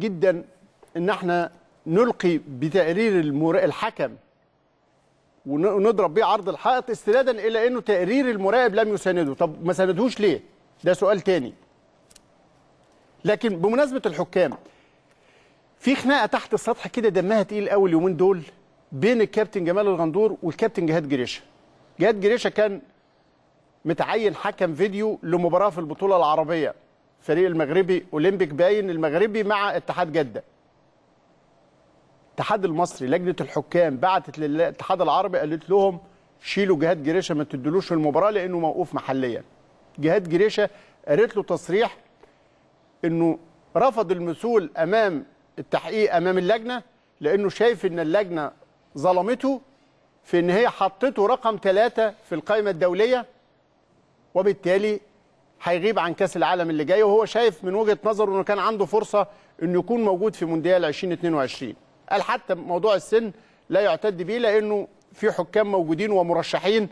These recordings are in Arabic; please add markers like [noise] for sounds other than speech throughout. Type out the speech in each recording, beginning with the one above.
جدا ان احنا نلقي بتقرير الحكم ونضرب بيه عرض الحائط استنادا الى انه تقرير المراقب لم يسانده طب ما ساندهوش ليه ده سؤال تاني لكن بمناسبه الحكام في خناقه تحت السطح كده دمها تقيل قوي اليومين دول بين الكابتن جمال الغندور والكابتن جهاد جريشه جهاد جريشه كان متعين حكم فيديو لمباراه في البطوله العربيه الفريق المغربي اولمبيك باين المغربي مع اتحاد جده الاتحاد المصري لجنه الحكام بعتت للاتحاد العربي قالت لهم شيلوا جهاد جريشه ما تدلوش المباراه لانه موقوف محليا جهاد جريشه قالت له تصريح انه رفض المثول امام التحقيق امام اللجنه لانه شايف ان اللجنه ظلمته في ان هي حطته رقم ثلاثة في القائمه الدوليه وبالتالي هيغيب عن كاس العالم اللي جاي وهو شايف من وجهه نظره انه كان عنده فرصه انه يكون موجود في مونديال 2022 قال حتى موضوع السن لا يعتد به لانه في حكام موجودين ومرشحين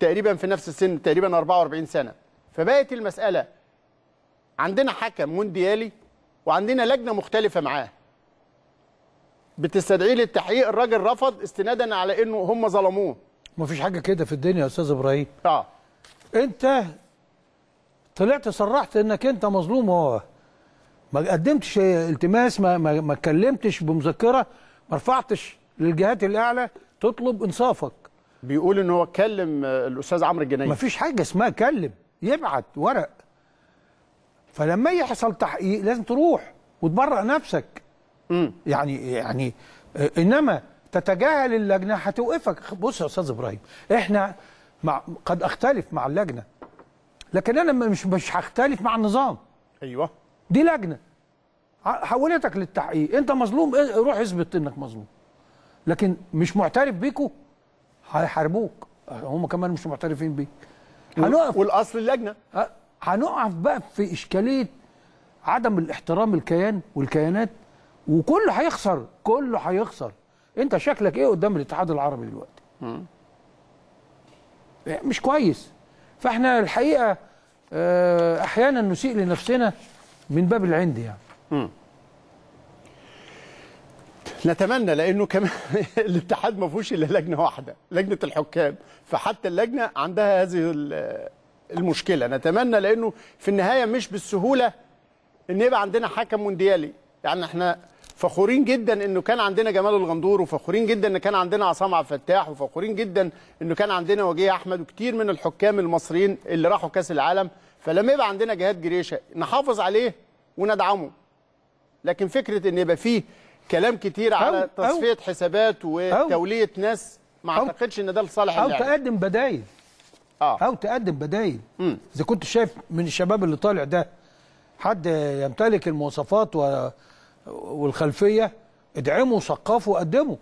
تقريبا في نفس السن تقريبا 44 سنه فبقت المساله عندنا حكم مونديالي وعندنا لجنه مختلفه معاه بتستدعيه للتحقيق الراجل رفض استنادا على انه هم ظلموه مفيش حاجه كده في الدنيا يا استاذ ابراهيم اه انت طلعت صرحت انك انت مظلوم هو ما قدمتش التماس ما ما اتكلمتش بمذكره ما رفعتش للجهات الاعلى تطلب انصافك بيقول ان هو كلم الاستاذ عمرو الجنايدي مفيش حاجه اسمها كلم يبعت ورق فلما يحصل تحقيق لازم تروح وتبرئ نفسك امم يعني يعني انما تتجاهل اللجنه هتوقفك بص يا استاذ ابراهيم احنا مع قد اختلف مع اللجنه لكن انا مش مش هختلف مع النظام ايوه دي لجنه حولتك للتحقيق انت مظلوم إيه، روح اثبت انك مظلوم لكن مش معترف بيكوا هيحاربوك هم كمان مش معترفين بيك هنقف والاصل اللجنه هنقف بقى في اشكاليه عدم الاحترام الكيان والكيانات وكله هيخسر كله هيخسر انت شكلك ايه قدام الاتحاد العربي دلوقتي إيه، مش كويس فاحنا الحقيقه آه، احيانا نسيء لنفسنا من باب العند يعني م. نتمنى لانه كمان [laughs] الاتحاد ما فيهوش الا لجنه واحده لجنه الحكام فحتى اللجنه عندها هذه المشكله نتمنى لانه في النهايه مش بالسهوله ان يبقى عندنا حكم مونديالي يعني احنا فخورين جدا انه كان عندنا جمال الغندور وفخورين جدا ان كان عندنا عصام عبد الفتاح وفخورين جدا انه كان عندنا وجيه احمد وكتير من الحكام المصريين اللي راحوا كاس العالم فلما يبقى عندنا جهاد جريشه نحافظ عليه وندعمه لكن فكره ان يبقى فيه كلام كتير على تصفيه أو حسابات وتوليه ناس ما اعتقدش ان ده لصالح او تقدم بدايل آه. او تقدم بدايل اذا كنت شايف من الشباب اللي طالع ده حد يمتلك المواصفات و والخلفيه ادعموا ثقفوا قدموا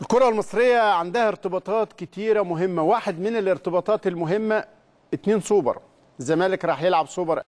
الكره المصريه عندها ارتباطات كتيره مهمه واحد من الارتباطات المهمه اتنين سوبر الزمالك راح يلعب سوبر